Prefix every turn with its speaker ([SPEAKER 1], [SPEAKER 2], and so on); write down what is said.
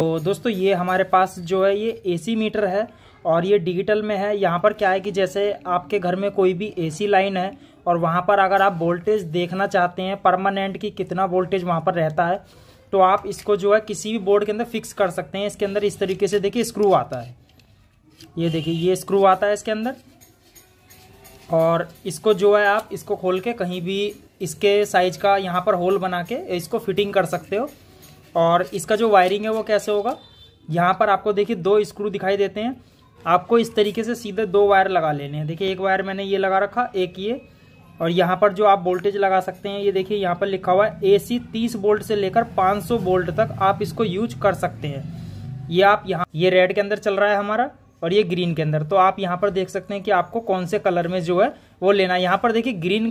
[SPEAKER 1] तो दोस्तों ये हमारे पास जो है ये एसी मीटर है और ये डिजिटल में है यहाँ पर क्या है कि जैसे आपके घर में कोई भी एसी लाइन है और वहाँ पर अगर आप वोल्टेज देखना चाहते हैं परमानेंट की कितना वोल्टेज वहाँ पर रहता है तो आप इसको जो है किसी भी बोर्ड के अंदर फिक्स कर सकते हैं इसके अंदर इस तरीके से देखिए स्क्रू आता है ये देखिए ये स्क्रू आता है इसके अंदर और इसको जो है आप इसको खोल के कहीं भी इसके साइज का यहाँ पर होल बना के इसको फिटिंग कर सकते हो और इसका जो वायरिंग है वो कैसे होगा यहाँ पर आपको देखिए दो स्क्रू दिखाई देते हैं आपको इस तरीके से सीधे दो वायर लगा लेने हैं देखिए एक वायर मैंने ये लगा रखा एक ये और यहाँ पर जो आप वोल्टेज लगा सकते हैं ये देखिए यहाँ पर लिखा हुआ है ए सी तीस वोल्ट से लेकर 500 वोल्ट तक आप इसको यूज कर सकते हैं ये आप यहाँ ये रेड के अंदर चल रहा है हमारा और ये ग्रीन के अंदर तो आप यहाँ पर देख सकते हैं कि आपको कौन से कलर में जो है वो लेना है यहाँ पर देखिए ग्रीन